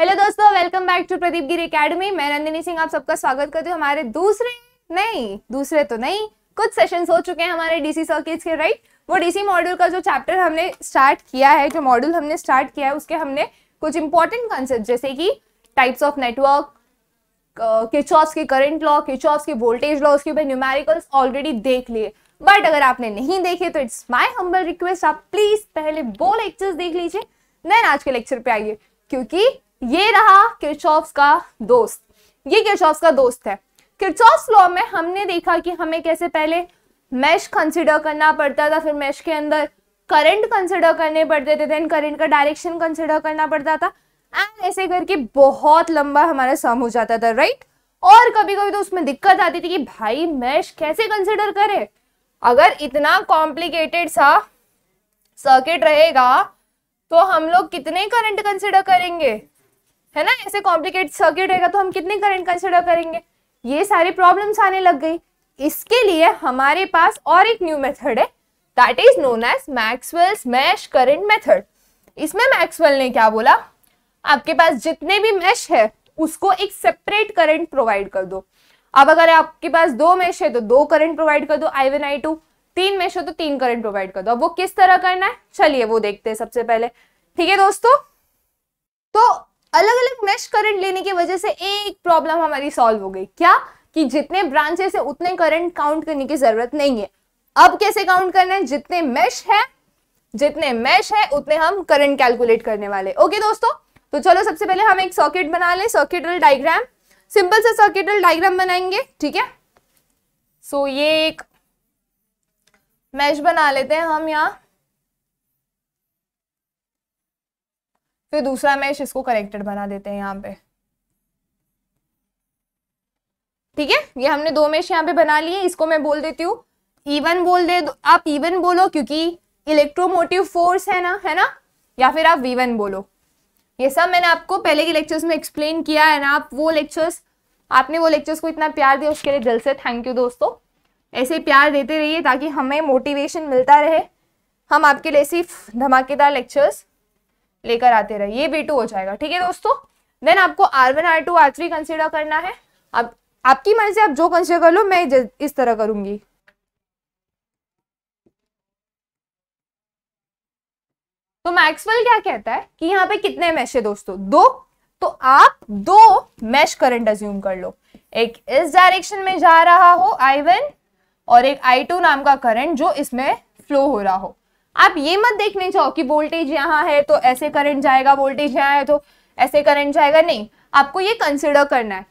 Hello दोस्तों welcome back to Pradeep Giri academy मैं नंदिनी सिंह आप सबका स्वागत करती हूँ हमारे दूसरे नहीं दूसरे तो नहीं कुछ सेशंस हो चुके हैं हमारे डीसी सर्किट्स के राइट वो डीसी मॉड्यूल का जो चैप्टर हमने स्टार्ट किया है जो मॉड्यूल हमने स्टार्ट किया है उसके हमने कुछ इंपॉर्टेंट कॉन्सेप्ट जैसे कि types of network Kirchhoff's के करंट लॉ किच ऑफ के वोल्टेज लॉ उसके ऊपर न्यूमेरिकल्स ऑलरेडी देख लिए बट अगर आपने नहीं देखे तो इट्स माई हम्बल रिक्वेस्ट आप प्लीज पहले वो लेक्चर्स देख लीजिए देन आज के लेक्चर पे आइए क्योंकि ये रहा किरचॉफ्स का दोस्त ये किरचॉफ्स का दोस्त है किरचॉफ्स लॉ में हमने देखा कि हमें कैसे पहले मैश कंसिडर करना पड़ता था फिर मैश के अंदर करंट कंसिडर करने पड़ते थे देन करंट का डायरेक्शन कंसिडर करना पड़ता था एंड ऐसे करके बहुत लंबा हमारा सम हो जाता था राइट और कभी कभी तो उसमें दिक्कत आती थी कि भाई मैश कैसे कंसिडर करे अगर इतना कॉम्प्लिकेटेड सा सर्किट रहेगा तो हम लोग कितने करंट कंसिडर करेंगे है ना ऐसे कॉम्प्लिकेट सर्किट रहेगा तो हम कितने करंट कंसिडर करेंगे ये सारी प्रॉब्लम्स आने लग गई इसके लिए हमारे पास और एक न्यू मेथड है that is known as Maxwell's mesh current method इसमें मैक्सवेल ने क्या बोला आपके पास जितने भी मैश है उसको एक सेपरेट करंट प्रोवाइड कर दो अब अगर आपके पास दो मैश है तो दो करंट प्रोवाइड कर दो आई वन आई टू तीन मैश हो तो तीन करंट प्रोवाइड कर दो अब वो किस तरह करना है चलिए वो देखते हैं सबसे पहले ठीक है दोस्तों तो अलग अलग मेश करंट लेने की वजह से एक प्रॉब्लम हमारी सॉल्व हो गई क्या कि जितने ब्रांचेस है उतने करंट काउंट करने की जरूरत नहीं है अब कैसे काउंट करना है जितने मेश है जितने मैश है उतने हम करंट कैलकुलेट करने वाले ओके दोस्तों तो चलो सबसे पहले हम एक सर्किट बना ले सर्किटल डायग्राम सिंपल से सर्किटल डायग्राम बनाएंगे ठीक है सो so, ये एक मैश बना लेते हैं हम यहाँ फिर दूसरा मैश इसको करेक्टेड बना देते हैं यहाँ पे ठीक है ये हमने दो मैश यहाँ पे बना लिए इसको मैं बोल देती हूँ इवन बोल दे आप इवन बोलो क्योंकि इलेक्ट्रोमोटिव फोर्स है ना है ना या फिर आप वीवन बोलो ये सब मैंने आपको पहले के लेक्चर्स में एक्सप्लेन किया है ना आप वो लेक्चर्स आपने वो लेक्चर्स को इतना प्यार दिया उसके लिए दिल से थैंक यू दोस्तों ऐसे प्यार देते रहिए ताकि हमें मोटिवेशन मिलता रहे हम आपके लिए सिर्फ धमाकेदार लेक्चर्स लेकर आते रहे ये बी टू हो जाएगा ठीक है दोस्तों देन आपको R one R two R three consider करना है अब आपकी मर्जी आप जो कंसिडर कर लो मैं इस तरह करूंगी तो मैक्सवेल क्या कहता है कि यहाँ पे कितने मैश है दोस्तों दो तो आप दो मैश करंट अज्यूम कर लो एक इस डायरेक्शन में जा रहा हो आई वन और एक आई टू नाम का करंट जो इसमें फ्लो हो रहा हो आप ये मत देखने जाओ कि वोल्टेज यहाँ है तो ऐसे करंट जाएगा वोल्टेज यहाँ है तो ऐसे करंट जाएगा नहीं आपको ये कंसिडर करना है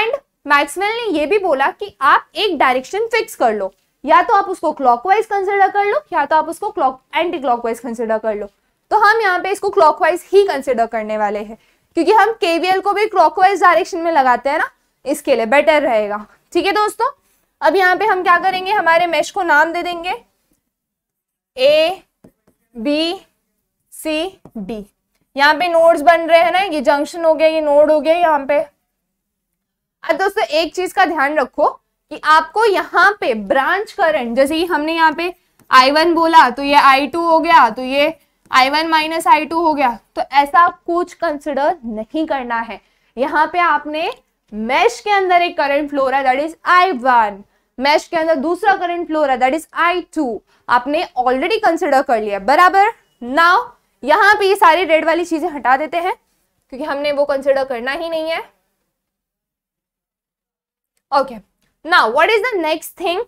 एंड मैक्सवेल ने ये भी बोला कि आप एक डायरेक्शन फिक्स कर लो या तो आप उसको क्लॉकवाइज कंसिडर कर लो या तो आप उसको क्लॉक एंटी क्लॉकवाइज कंसिडर कर लो तो हम यहाँ पे इसको क्लॉकवाइज ही कंसिडर करने वाले हैं क्योंकि हम केवीएल को भी क्लॉकवाइज डायरेक्शन में लगाते हैं ना इसके लिए बेटर रहेगा ठीक है दोस्तों अब यहाँ पे हम क्या करेंगे हमारे मेश को नाम दे देंगे ए बी सी डी यहाँ पे नोड्स बन रहे हैं ना ये जंक्शन हो गया ये नोड हो गया यहाँ पे अब दोस्तों एक चीज का ध्यान रखो कि आपको यहाँ पे ब्रांच करंट जैसे ही हमने यहाँ पे I1 बोला तो ये I2 हो गया तो ये I1 वन माइनस आई हो गया तो ऐसा कुछ कंसिडर नहीं करना है यहाँ पे आपने मैश के अंदर एक करंट फ्लो रहा है दैट इज वन मैश के अंदर दूसरा करंट फ्लो रहा है दैट इज आई टू आपने ऑलरेडी कंसिडर कर लिया बराबर नाउ यहां पे ये सारी रेड वाली चीजें हटा देते हैं क्योंकि हमने वो कंसिडर करना ही नहीं है okay now what is the next thing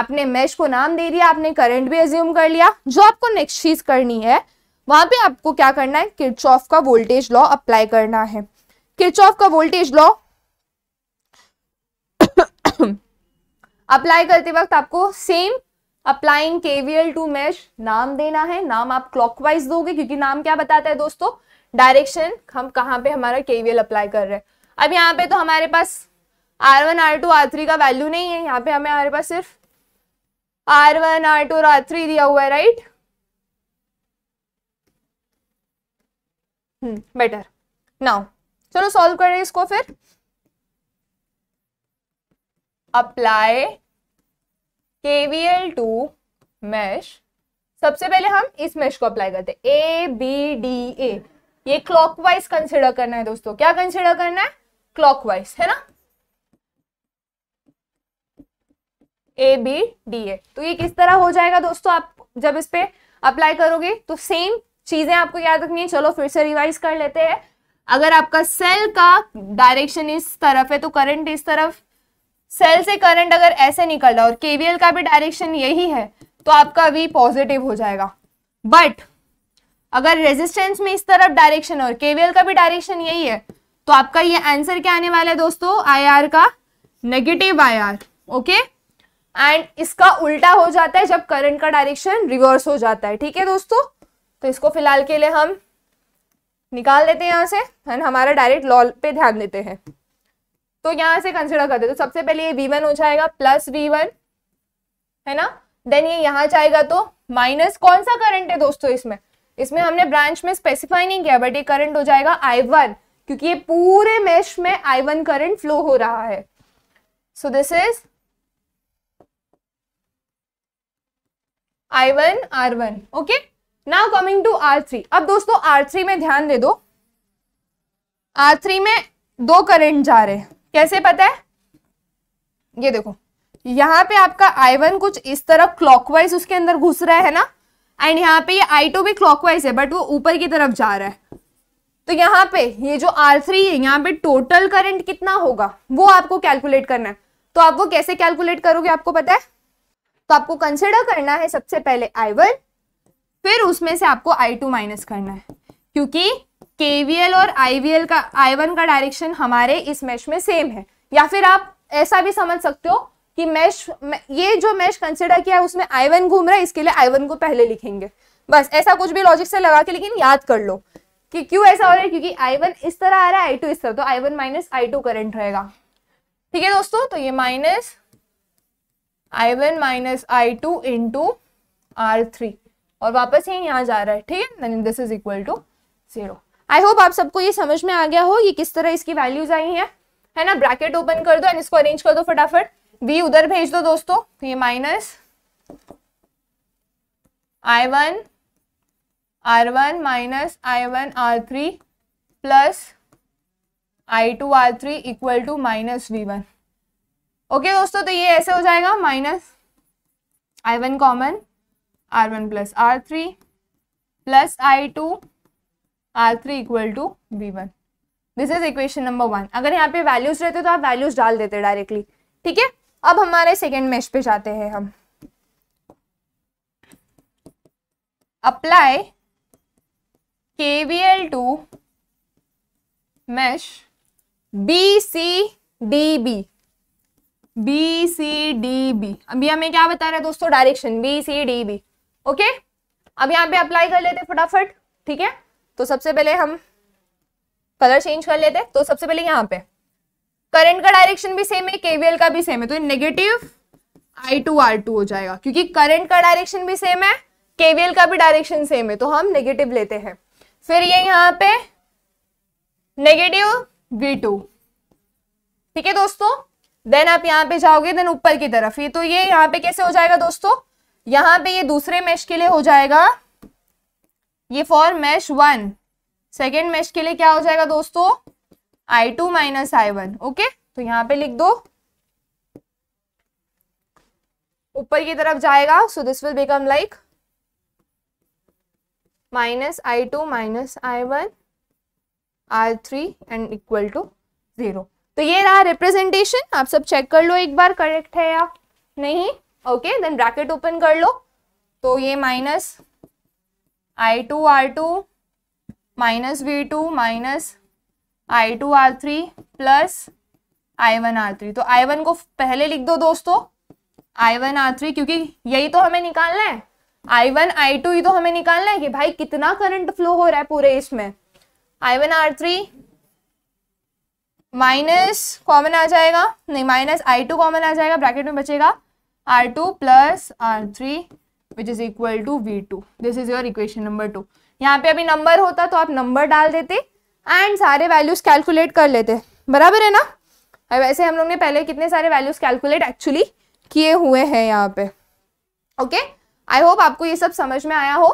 आपने मैश को नाम दे दिया आपने करंट भी एज्यूम कर लिया जो आपको नेक्स्ट चीज करनी है वहां पे आपको क्या करना है किरचॉफ का वोल्टेज लॉ अप्लाई करना है किरचॉफ का वोल्टेज लॉ अप्लाई करते वक्त आपको same applying KVL to mesh नाम देना है नाम आप क्लॉकवाइज दोगे क्योंकि नाम क्या बताता है दोस्तों डायरेक्शन हम कहाँ पे हमारा केवीएल अप्लाई कर रहे हैं अब यहाँ पे तो हमारे पास R one R two R three का वैल्यू नहीं है यहाँ पे हमें हमारे पास सिर्फ आर वन आर टू और आर थ्री दिया हुआ है राइट बेटर नाउ चलो सॉल्व करें इसको फिर अप्लाई केवीएल टू मैश सबसे पहले हम इस मैश को अप्लाई करते हैं ए बी डी ए ये क्लॉकवाइज कंसिडर करना है दोस्तों क्या कंसिडर करना है क्लॉकवाइज है ना ए बी डी ए तो ये किस तरह हो जाएगा दोस्तों आप जब इस पे अप्लाई करोगे तो सेम चीजें आपको याद रखनी है चलो फिर से रिवाइज कर लेते हैं अगर आपका सेल का डायरेक्शन इस तरफ है तो करंट इस तरफ सेल से करंट अगर ऐसे निकल रहा है और केवीएल का भी डायरेक्शन यही है तो आपका वी पॉजिटिव हो जाएगा बट अगर रेजिस्टेंस में इस तरफ डायरेक्शन और केवीएल का भी डायरेक्शन यही है तो आपका ये आंसर क्या आने वाला है दोस्तों आईआर का नेगेटिव आईआर ओके एंड इसका उल्टा हो जाता है जब करंट का डायरेक्शन रिवर्स हो जाता है ठीक है दोस्तों तो इसको फिलहाल के लिए हम निकाल देते हैं यहां से एंड हमारा डायरेक्ट लॉ पे ध्यान देते हैं तो यहां से कंसिडर करते तो सबसे पहले ये वी वन हो जाएगा प्लस वी वन है ना देन ये यहां जाएगा तो माइनस कौन सा करंट है दोस्तों इसमें इसमें हमने ब्रांच में स्पेसिफाई नहीं किया बट ये करंट हो जाएगा आई वन क्योंकि ये पूरे मेश में आई वन करंट फ्लो हो रहा है so this is I one R one okay now coming to R three अब दोस्तों आर थ्री में ध्यान दे दो आर थ्री में दो करंट जा रहे हैं कैसे पता है ये देखो यहाँ पे आपका I1 कुछ इस तरफ क्लॉकवाइज उसके अंदर घुस रहा है ना एंड यहाँ पे ये आई टू भी क्लॉकवाइज है बट वो ऊपर की तरफ जा रहा है तो यहाँ पे ये जो R3 है यहाँ पे टोटल करंट कितना होगा वो आपको कैलकुलेट करना है तो आप वो कैसे कैलकुलेट करोगे आपको पता है तो आपको कंसिडर करना है सबसे पहले आई फिर उसमें से आपको आई टू माइनस करना है क्योंकि केवीएल और आईवीएल का आई वन का डायरेक्शन हमारे इस मैश में सेम है या फिर आप ऐसा भी समझ सकते हो कि मैश ये जो मैश कंसिडर किया है उसमें आई वन घूम रहा है इसके लिए आई वन को पहले लिखेंगे बस ऐसा कुछ भी लॉजिक से लगा के लेकिन याद कर लो कि क्यों ऐसा हो रहा है क्योंकि आई वन इस तरह आ रहा है आई टू इस तरह तो I one minus I two current रहेगा ठीक है दोस्तों तो ये minus I one minus I two into R three और वापस यही यहाँ जा रहा है ठीक है this is equal to zero I hope आप सबको ये समझ में आ गया हो ये किस तरह इसकी वैल्यूज आई हैं है ना ब्रैकेट ओपन कर दो एंड इसको अरेंज कर दो फटाफट वी उधर भेज दो दोस्तों ये minus I one R one minus I one R three plus I two R three equal to minus V one okay दोस्तों तो ये ऐसे हो जाएगा minus I one common R one plus R three plus I two R three equal to V one this is equation number one अगर यहाँ पे values रहते तो आप वैल्यूज डाल देते डायरेक्टली ठीक है अब हमारे सेकेंड मैच पे जाते हैं हम apply B B C D B अभी हमें क्या बता रहे दोस्तों डायरेक्शन बी ओके अब यहाँ पे अप्लाई कर लेते फटाफट ठीक है तो सबसे पहले हम कलर चेंज कर लेते हैं तो सबसे पहले यहाँ पे करंट का डायरेक्शन भी सेम है केवीएल का भी सेम है तो negative I two R two हो जाएगा क्योंकि करंट का डायरेक्शन भी सेम है केवीएल का भी डायरेक्शन सेम है तो हम नेगेटिव लेते हैं फिर ये यहाँ पे नेगेटिव वी टू ठीक है दोस्तों देन आप यहाँ पे जाओगे देन ऊपर की तरफ ये तो ये यहाँ पे कैसे हो जाएगा दोस्तों यहाँ पे ये दूसरे मैश के लिए हो जाएगा ये for mesh one second mesh के लिए क्या हो जाएगा दोस्तों I two minus I one okay तो यहाँ पे लिख दो ऊपर की तरफ जाएगा so this will become like minus I two minus I one R three and equal to zero तो ये रहा रिप्रेजेंटेशन आप सब चेक कर लो एक बार करेक्ट है या नहीं ओके देन ब्रैकेट ओपन कर लो तो ये minus I two R two minus V two minus I two R three plus I one R three तो आई वन को पहले लिख दो दोस्तों आई वन आर थ्री क्योंकि यही तो हमें निकालना है आई वन आई टू ही तो हमें निकालना है कि भाई कितना करंट फ्लो हो रहा है पूरे इसमें I one R three minus common आ जाएगा नहीं माइनस आई टू कॉमन आ जाएगा ब्रैकेट में बचेगा R two plus R three which is equal to V two this is your equation number two यहाँ पे अभी नंबर होता तो आप नंबर डाल देते एंड सारे वैल्यूज कैलकुलेट कर लेते बराबर है ना वैसे हम लोग ने पहले कितने सारे वैल्यूज कैलकुलेट एक्चुअली किए हुए हैं यहाँ पे ओके आई होप आपको ये सब समझ में आया हो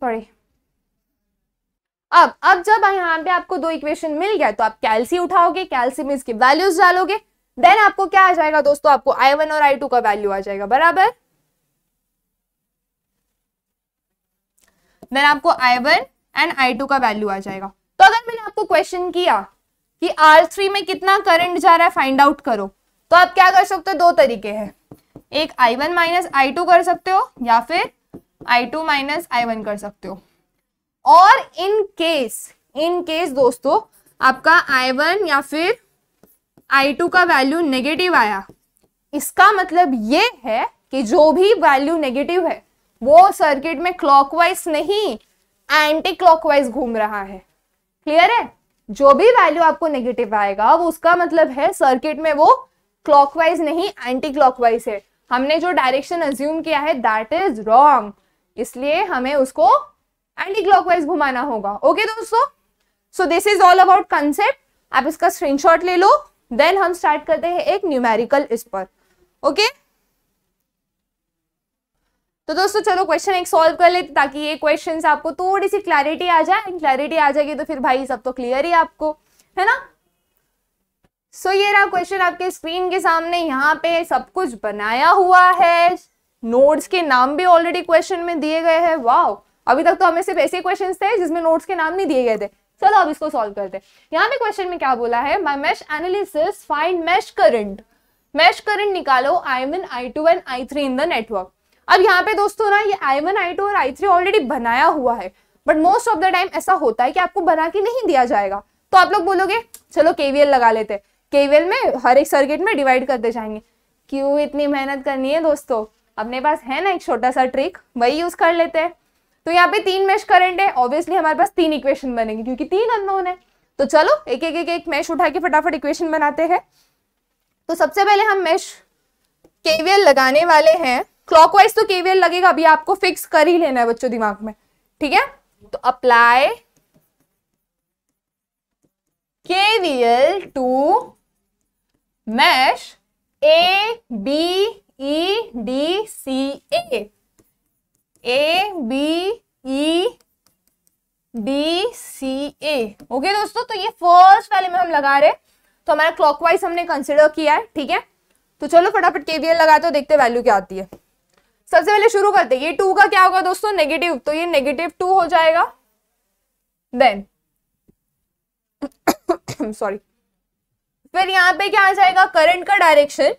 सॉरी अब अब जब यहाँ पे आपको दो इक्वेशन मिल गया तो आप कैलसी उठाओगे कैल्सी में इसके वैल्यूज डालोगे देन आपको क्या आ जाएगा दोस्तों आपको आई वन और आई टू का वैल्यू आ जाएगा बराबर देन आपको I one and I two का वैल्यू आ जाएगा तो अगर मैंने आपको क्वेश्चन किया कि आर थ्री में कितना करंट जा रहा है फाइंड आउट करो तो आप क्या कर सकते हो दो तरीके हैं एक I one minus I two कर सकते हो या फिर I two minus I one कर सकते हो और इन केस इन केस दोस्तों आपका आई वन या फिर I2 का वैल्यू नेगेटिव आया इसका मतलब ये है कि जो भी वैल्यू नेगेटिव है वो सर्किट में क्लॉकवाइज नहीं एंटी क्लॉकवाइज घूम रहा है क्लियर है जो भी वैल्यू आपको नेगेटिव आएगा वो उसका मतलब है सर्किट में वो क्लॉकवाइज नहीं एंटी क्लॉकवाइज है हमने जो डायरेक्शन अज्यूम किया है दैट इज रॉन्ग इसलिए हमें उसको एंटी क्लॉकवाइज घुमाना होगा ओके दोस्तों so this is all about concept आप इसका स्क्रीनशॉट ले लो देन हम स्टार्ट करते हैं एक न्यूमेरिकल इस पर ओके तो दोस्तों चलो क्वेश्चन एक सॉल्व कर लेते ताकि ये क्वेश्चन आपको थोड़ी सी क्लैरिटी आ जाए क्लैरिटी आ जाएगी तो फिर भाई सब तो क्लियर ही आपको है ना सो so, ये रहा क्वेश्चन आपके स्क्रीन के सामने यहाँ पे सब कुछ बनाया हुआ है नोट्स के नाम भी ऑलरेडी क्वेश्चन में दिए गए हैं वाह अभी तक तो हमें सिर्फ ऐसे क्वेश्चन थे जिसमें नोट्स के नाम नहीं दिए गए थे चलो अब इसको सॉल्व करते हैं यहाँ पे क्वेश्चन में क्या बोला है my mesh analysis find mesh current mesh current निकालो I one I two and I three in the network अब यहाँ पे दोस्तों ना ये आई वन आई टू और आई थ्री ऑलरेडी बनाया हुआ है but most of the time ऐसा होता है कि आपको बना के नहीं दिया जाएगा तो आप लोग बोलोगे चलो केवीएल लगा लेते हैं केवीएल में हर एक सर्किट में डिवाइड करते जाएंगे क्यों इतनी मेहनत करनी है दोस्तों अपने पास है ना एक छोटा सा ट्रिक वही यूज कर लेते हैं तो यहाँ पे तीन मैश करंट है ऑब्वियसली हमारे पास तीन इक्वेशन बनेंगे क्योंकि तीन अननोन है तो चलो एक एक एक एक मैश उठा के फटाफट इक्वेशन बनाते हैं तो सबसे पहले हम मैश केवीएल लगाने वाले हैं क्लॉकवाइज तो केवीएल लगेगा अभी आपको फिक्स कर ही लेना है बच्चों दिमाग में ठीक है तो apply KVL to mesh A B E D C A A B E D C A okay दोस्तों तो ये फर्स्ट वाले में हम लगा रहे तो हमारा क्लॉकवाइज हमने कंसिडर किया है ठीक है तो चलो फटाफट केवीएल लगाते हो देखते वैल्यू क्या आती है सबसे पहले शुरू करते ये टू का क्या होगा दोस्तों नेगेटिव तो ये नेगेटिव टू हो जाएगा देन सॉरी फिर यहाँ पे क्या आ जाएगा करंट का डायरेक्शन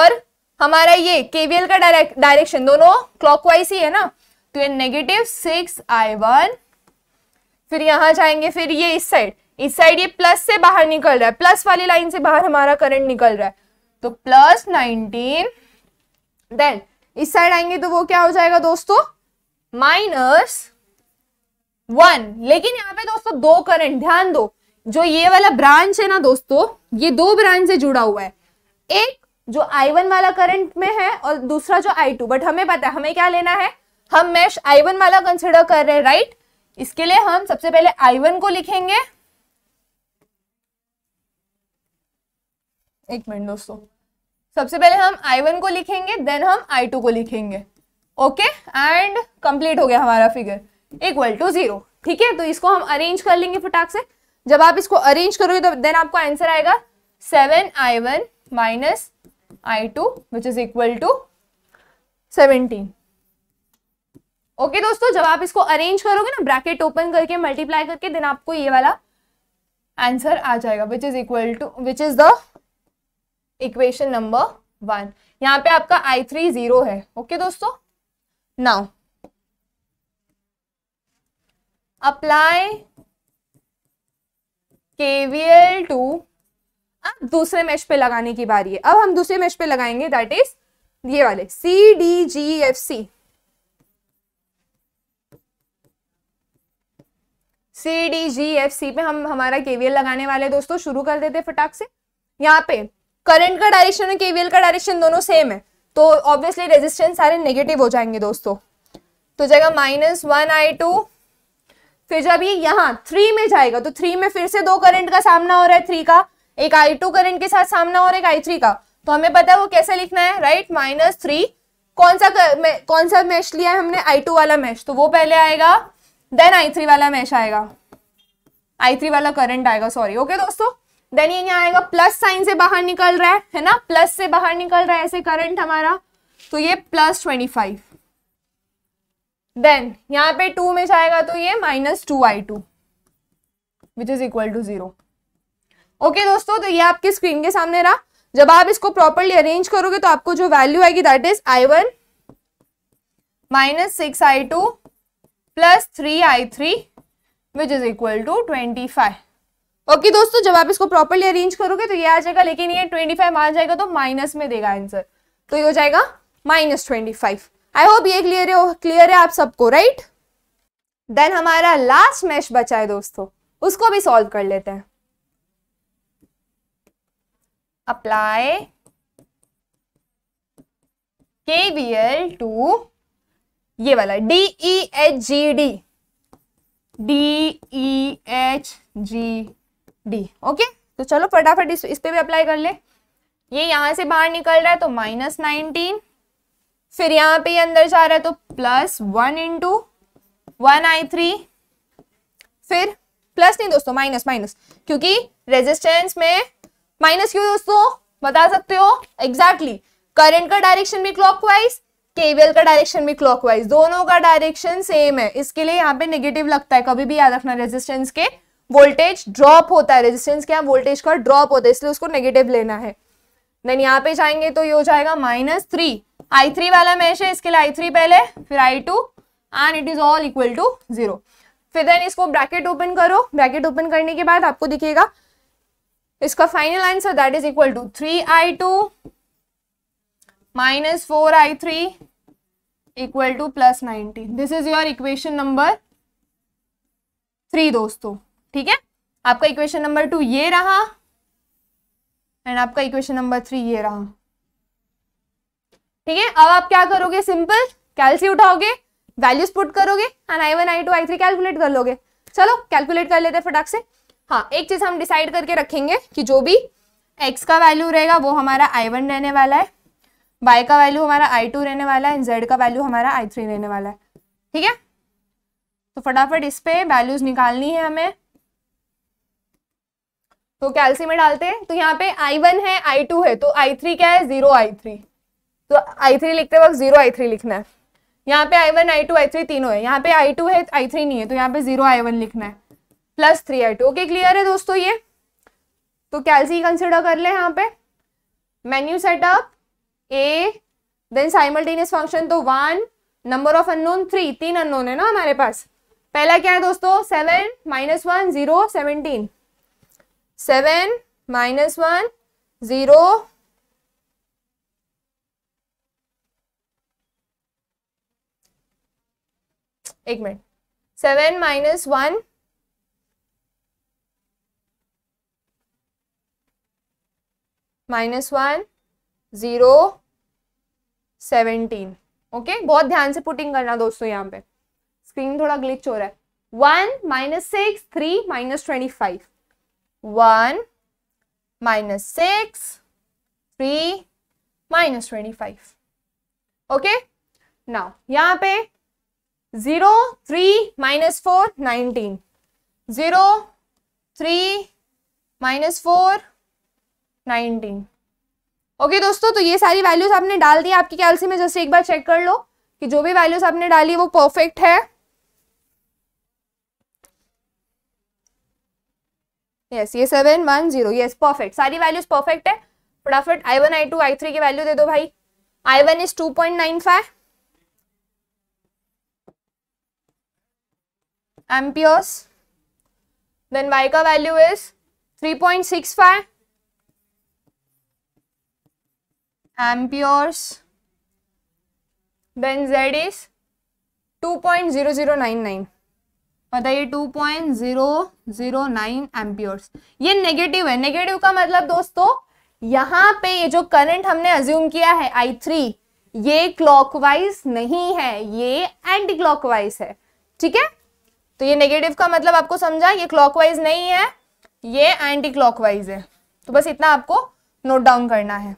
और हमारा ये केवीएल का डायरेक्शन दोनों क्लॉकवाइज ही है ना तो ये नेगेटिव सिक्स आई वन फिर यहां जाएंगे फिर ये इस साइड इस साइड ये प्लस से बाहर निकल रहा है प्लस वाली लाइन से बाहर हमारा करंट निकल रहा है तो प्लस नाइनटीन देन इस साइड आएंगे तो वो क्या हो जाएगा दोस्तों माइनस वन लेकिन यहाँ पे दोस्तों दो करंट ध्यान दो जो ये वाला ब्रांच है ना दोस्तों ये दो ब्रांच से जुड़ा हुआ है एक जो आई वन वाला करंट में है और दूसरा जो आई टू बट हमें पता है हमें क्या लेना है हम मैश आई वन वाला कंसिडर कर रहे हैं राइट इसके लिए हम सबसे पहले आई वन को लिखेंगे एक मिनट दोस्तों सबसे पहले हम आई वन को लिखेंगे देन हम आई टू को लिखेंगे ओके एंड कंप्लीट हो गया हमारा फिगर इक्वल टू जीरो ठीक है तो इसको हम अरेंज कर लेंगे फटाक से जब आप इसको अरेंज करोगे तो देन आपको आंसर आएगा seven I one minus I two which is equal to seventeen okay दोस्तों जब आप इसको अरेंज करोगे ना ब्रैकेट ओपन करके मल्टीप्लाई करके देन आपको ये वाला आंसर आ जाएगा which is equal to which is the equation number one यहाँ पे आपका आई थ्री जीरो है ओके okay, दोस्तों नाउ अप्लाई केवीएल टू अब दूसरे मैच पे लगाने की बारी है अब हम दूसरे मैच पे लगाएंगे दैट इज ये वाले C D G F C C D G F C पे हम हमारा केवीएल लगाने वाले दोस्तों शुरू कर देते फटाक से यहाँ पे करंट का डायरेक्शन और केवीएल का डायरेक्शन दोनों सेम है तो ऑब्वियसली रेजिस्टेंस सारे नेगेटिव हो जाएंगे दोस्तों तो जाएगा माइनस वन आई टू फिर जब ये यहाँ थ्री में जाएगा तो थ्री में फिर से दो करंट का सामना हो रहा है थ्री का एक आई टू करंट के साथ सामना हो रहा है एक आई थ्री का तो हमें पता है वो कैसे लिखना है राइट माइनस थ्री कौन सा कर, कौन सा मैश लिया है हमने आई टू वाला मैश तो वो पहले आएगा देन आई थ्री वाला मैश आएगा आई थ्री वाला करंट आएगा सॉरी ओके दोस्तों देन ये यहाँ आएगा प्लस साइन से बाहर निकल रहा है है ना प्लस से बाहर निकल रहा है ऐसे करंट हमारा तो ये प्लस ट्वेंटी फाइव देन यहाँ पे टू में जाएगा तो ये minus two I two which is equal to zero okay दोस्तों तो ये आपकी स्क्रीन के सामने रहा जब आप इसको प्रॉपरली अरेंज करोगे तो आपको जो वैल्यू आएगी that is I one minus six I two plus three I three which is equal to twenty five okay दोस्तों जब आप इसको प्रॉपरली अरेंज करोगे तो ये आ जाएगा लेकिन ये ट्वेंटी फाइव आ जाएगा तो माइनस में देगा आंसर तो ये हो जाएगा minus twenty five I hope ये क्लियर है क्लियर है आप सबको राइट देन हमारा लास्ट मैच बचा है दोस्तों उसको भी सॉल्व कर लेते हैं अप्लाई के बी एल टू ये वाला D E H G D D E H G D okay तो चलो फटाफट इस, इस पे भी अप्लाई कर ले ये यहां से बाहर निकल रहा है तो माइनस नाइनटीन फिर यहां पे अंदर जा रहा है तो plus one into one I three फिर प्लस नहीं दोस्तों माइनस माइनस क्योंकि रेजिस्टेंस में माइनस क्यों दोस्तों बता सकते हो एग्जैक्टली exactly. करंट का डायरेक्शन भी क्लॉकवाइज केबल का डायरेक्शन भी क्लॉकवाइज दोनों का डायरेक्शन सेम है इसके लिए यहाँ पे नेगेटिव लगता है कभी भी याद रखना रेजिस्टेंस के वोल्टेज ड्रॉप होता है रेजिस्टेंस के यहाँ वोल्टेज का ड्रॉप होता है इसलिए उसको नेगेटिव लेना है देन यहाँ पे जाएंगे तो ये हो जाएगा माइनस थ्री आई थ्री वाला मैच है इसके लिए आई थ्री पहले फिर I two and it is all equal to zero फिर देन इसको ब्रैकेट ओपन करो ब्रैकेट ओपन करने के बाद आपको दिखेगा इसका final answer that is equal to three I two minus four I three equal to plus nineteen this is your equation number three दोस्तों ठीक है आपका इक्वेशन नंबर टू ये रहा एंड आपका इक्वेशन नंबर थ्री ये रहा ठीक है अब आप क्या करोगे सिंपल कैलसी उठाओगे वैल्यूज पुट करोगे and I one I two I three calculate कर लोगे चलो कैलकुलेट कर लेते हैं फटाक से हाँ एक चीज हम डिसाइड करके रखेंगे कि जो भी एक्स का वैल्यू रहेगा वो हमारा आई वन रहने वाला है वाई का वैल्यू हमारा आई टू रहने वाला है जेड का वैल्यू हमारा आई थ्री रहने वाला है ठीक है तो फटाफट इस पे वैल्यूज निकालनी है हमें तो कैल्सी में डालते हैं तो यहाँ पे आई वन है आई टू है तो आई थ्री क्या है जीरो आई थ्री तो आई थ्री लिखते वक्त जीरो आई थ्री लिखना है यहाँ पे I one I two I three तीनों है यहाँ पे आई टू है आई थ्री नहीं है तो यहाँ पे जीरो आई वन लिखना है plus three I two okay clear है दोस्तों ये तो कैल्सी कंसिडर कर ले यहाँ पे menu setup A then simultaneous function तो one number of unknown three तीन अनोन है ना हमारे पास पहला क्या है दोस्तों seven minus one zero seventeen seven minus one zero एक minute seven minus one minus one zero seventeen okay बहुत ध्यान से पुटिंग करना दोस्तों यहाँ पे स्क्रीन थोड़ा ग्लिच हो रहा है one minus six three minus twenty five one minus six three minus twenty five okay now यहाँ पे zero three minus four nineteen zero three minus four nineteen okay दोस्तों तो ये सारी वैल्यूज आपने डाल दी आपकी कैलसी में जस्ट एक बार चेक कर लो कि जो भी वैल्यूज आपने डाली वो परफेक्ट है यस ये seven one zero yes perfect सारी वैल्यूज परफेक्ट है फटाफट I one I two I three की वैल्यू दे दो भाई I one is two point nine five amperes then Y का value is three point six five point zero zero nine nine बताइए nine amperes ये negative है negative का मतलब दोस्तों यहाँ पे ये जो करंट हमने अज्यूम किया है आई थ्री ये क्लॉकवाइज नहीं है ये एंटी क्लॉकवाइज है ठीक है तो ये नेगेटिव का मतलब आपको समझा ये क्लॉकवाइज नहीं है ये एंटी क्लॉकवाइज है तो बस इतना आपको नोट डाउन करना है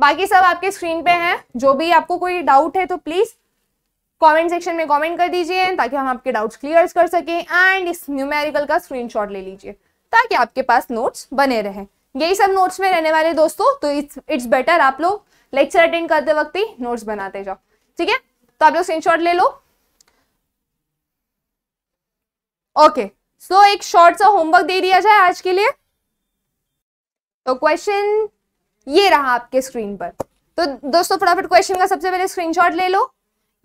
बाकी सब आपके स्क्रीन पे हैं जो भी आपको कोई डाउट है तो प्लीज़ कमेंट सेक्शन में कमेंट कर दीजिए ताकि हम आपके डाउट्स क्लियर कर सकें एंड इस न्यूमेरिकल का स्क्रीनशॉट ले लीजिए ताकि आपके पास नोट्स बने रहे यही सब नोट्स में रहने वाले दोस्तों तो इट्स इट्स बेटर आप लोग लेक्चर अटेंड करते वक्त ही नोट्स बनाते जाओ ठीक है तो आप लोग स्क्रीन ले लो ओके सो एक शॉर्ट सा होमवर्क दे दिया जाए आज के लिए तो क्वेश्चन ये रहा आपके स्क्रीन पर तो दोस्तों फटाफट क्वेश्चन का सबसे पहले स्क्रीनशॉट ले लो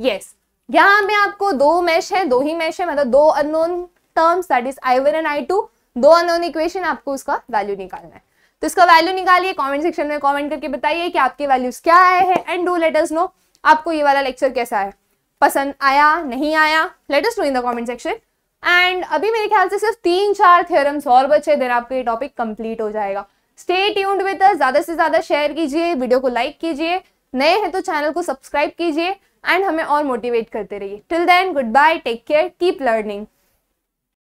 यस यहाँ में आपको दो मैश है दो ही मैश है मतलब दो unknown terms that is I one and I two दो अनोन इक्वेशन आपको उसका वैल्यू निकालना है तो इसका वैल्यू निकालिए कमेंट सेक्शन में कमेंट करके बताइए कि आपके वैल्यूज क्या आए हैं एंड डू लेटर्स नो आपको ये वाला लेक्चर कैसा है पसंद आया नहीं आया let us know in the comment section and अभी मेरे ख्याल से सिर्फ तीन चार थ्योरम्स और बचे देन आपका ये टॉपिक कंप्लीट हो जाएगा स्टे ट्यून्ड विद ज्यादा से ज्यादा शेयर कीजिए वीडियो को लाइक कीजिए नए हैं तो चैनल को सब्सक्राइब कीजिए एंड हमें और मोटिवेट करते रहिए till then goodbye take care keep learning